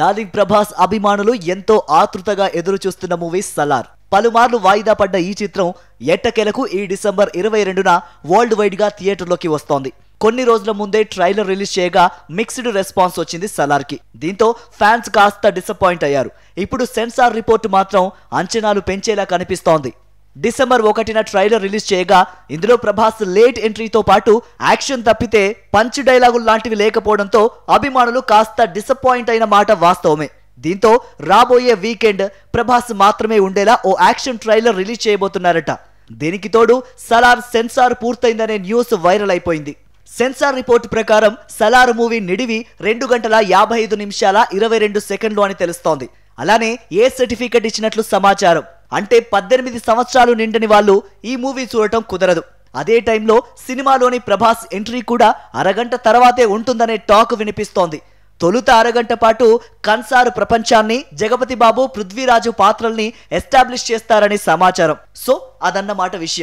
నాని ప్రభాస్ అభిమానులు ఎంతో ఆతృతగా ఎదురు చూస్తున్న మూవీ సలార్ పలుమార్లు వాయిదా పడ్డ ఈ చిత్రం ఎట్టకేలకు ఈ డిసెంబర్ ఇరవై రెండున వరల్డ్ వైడ్గా థియేటర్లోకి వస్తోంది కొన్ని రోజుల ముందే ట్రైలర్ రిలీజ్ చేయగా మిక్స్డ్ రెస్పాన్స్ వచ్చింది సలార్కి దీంతో ఫ్యాన్స్ కాస్త డిసప్పాయింట్ అయ్యారు ఇప్పుడు సెన్సార్ రిపోర్టు మాత్రం అంచనాలు పెంచేలా కనిపిస్తోంది డిసెంబర్ ఒకటిన ట్రైలర్ రిలీజ్ చేయగా ఇందులో ప్రభాస్ లేట్ ఎంట్రీతో పాటు యాక్షన్ తప్పితే పంచ్ డైలాగులు లాంటివి లేకపోవడంతో అభిమానులు కాస్త డిసప్పాయింట్ అయిన మాట వాస్తవమే దీంతో రాబోయే వీకెండ్ ప్రభాస్ మాత్రమే ఉండేలా ఓ యాక్షన్ ట్రైలర్ రిలీజ్ చేయబోతున్నారట దీనికి తోడు సలార్ సెన్సార్ పూర్తయిందనే న్యూస్ వైరల్ అయిపోయింది సెన్సార్ రిపోర్ట్ ప్రకారం సలార్ మూవీ నిడివి రెండు గంటల యాభై ఐదు నిమిషాల ఇరవై రెండు సెకండ్లు అని తెలుస్తోంది అలానే ఏ సర్టిఫికెట్ ఇచ్చినట్లు సమాచారం అంటే పద్దెనిమిది సంవత్సరాలు నిండని వాళ్ళు ఈ మూవీ చూడటం కుదరదు అదే టైంలో సినిమాలోని ప్రభాస్ ఎంట్రీ కూడా అరగంట తర్వాతే ఉంటుందనే టాక్ వినిపిస్తోంది తొలుత అరగంట పాటు కన్సారు ప్రపంచాన్ని జగపతి బాబు పృథ్వీరాజు పాత్రల్ని ఎస్టాబ్లిష్ చేస్తారని సమాచారం సో అదన్నమాట విషయం